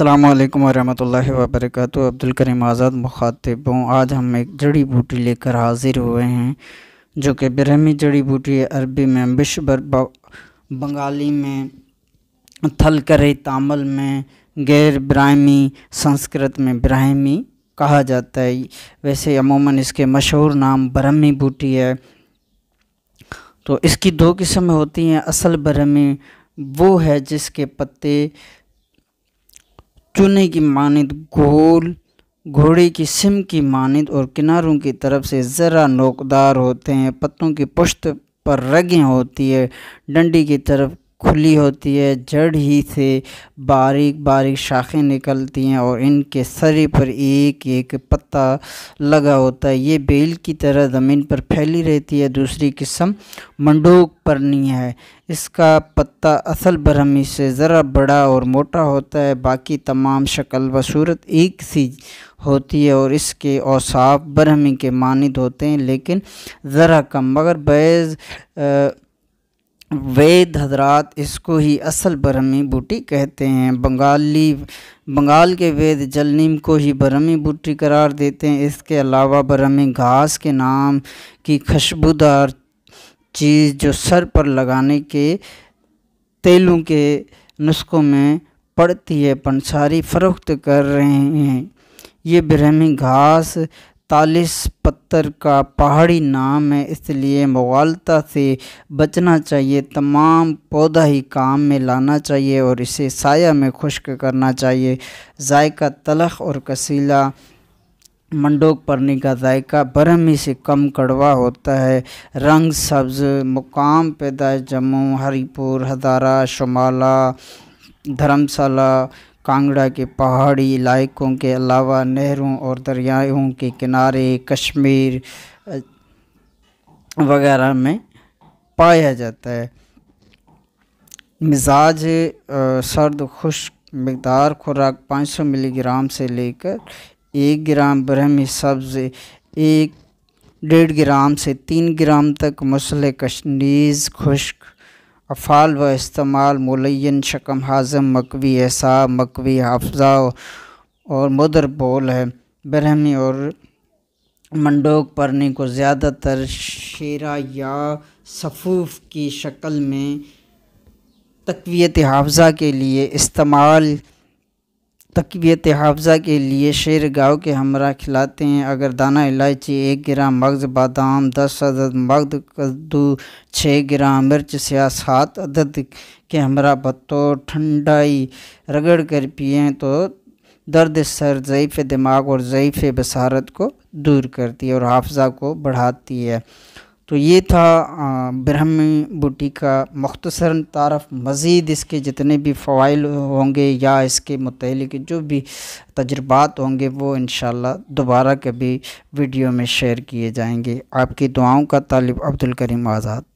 अल्लाम वरहमल अब्दुल अब्दुलकरीम आज़ाद मुखातिब हूँ आज हम एक जड़ी बूटी लेकर हाज़िर हुए हैं जो कि बिरहमी जड़ी बूटी अरबी में बिशबर बंगाली में थल करे तामल में गैर ब्राह्मी संस्कृत में ब्राह्मी कहा जाता है वैसे अमूमन इसके मशहूर नाम ब्रह्मी बूटी है तो इसकी दो किस्में होती हैं असल ब्रह्मी वो है जिसके पत्ते चूने की मानद गोल घोड़े की सिम की मानद और किनारों की तरफ से ज़रा नोकदार होते हैं पत्तों की पुश्त पर रगें होती है डंडी की तरफ खुली होती है जड़ ही से बारीक बारीक शाखें निकलती हैं और इनके सरे पर एक एक पत्ता लगा होता है ये बेल की तरह ज़मीन पर फैली रहती है दूसरी किस्म मंडोक परनी है इसका पत्ता असल बरहमी से ज़रा बड़ा और मोटा होता है बाकी तमाम शक्ल व सूरत एक सी होती है और इसके औसाफ बरहमी के मानद होते हैं लेकिन ज़रा कम मगर बैज़ वेद हजरात इसको ही असल बरहमी बूटी कहते हैं बंगाली बंगाल के वेद जलनीम को ही बरहमी बूटी करार देते हैं इसके अलावा बरहमी घास के नाम की खुशबूदार चीज़ जो सर पर लगाने के तेलों के नुस्खों में पड़ती है पंसारी फ़रोख्त कर रहे हैं ये बरहमी घास तालिस पत्थर का पहाड़ी नाम है इसलिए मवालता से बचना चाहिए तमाम पौधा ही काम में लाना चाहिए और इसे साया में खुश्क करना चाहिए जायका तलख और कसीला मंडोक पड़ने का जायका बरहमी से कम कड़वा होता है रंग सब्ज़ मुकाम पैदा जम्मू हरीपुर हजारा शुमाला धर्मशाला कांगड़ा के पहाड़ी इलाकों के अलावा नहरों और दरियाओं के किनारे कश्मीर वगैरह में पाया जाता है मिजाज सर्द खुश्क मकदार खुराक 500 मिलीग्राम से लेकर एक ग्राम ब्रह्मी सब्ज़ एक डेढ़ ग्राम से तीन ग्राम तक मसल कशनीज़ खुश्क अफ़ाल व इस्तेमाल मुलैन शकम हाजम मकवी एसा मकवी हाफजा और मदर बोल है बरहमी और मंडोक पढ़ने को ज़्यादातर शेरा या सफ़ूफ की शक्ल में तकवीत हाफजा के लिए इस्तेमाल तकबियत हाफजा के लिए शेर गाँव के हमरा खिलाते हैं अगर दाना इलायची एक ग्राम मगज़ बादाम दस अदद मगद कद्दू छः ग्राम मिर्च सिया सात अदद के हमरा पत्तों ठंडाई रगड़ कर पिए तो दर्द सर ज़यीफ़ दिमाग और ज़यफ़ बसारत को दूर करती है और हाफजा को बढ़ाती है तो ये था ब्रह्मी बूटी का मख्तसर तारफ़ मज़ीद इसके जितने भी फ़वाइल होंगे या इसके मतलब जो भी तजर्बात होंगे वो इन दोबारा कभी वीडियो में शेयर किए जाएंगे आपकी दुआओं का तालब अब्दुल करीम आज़ाद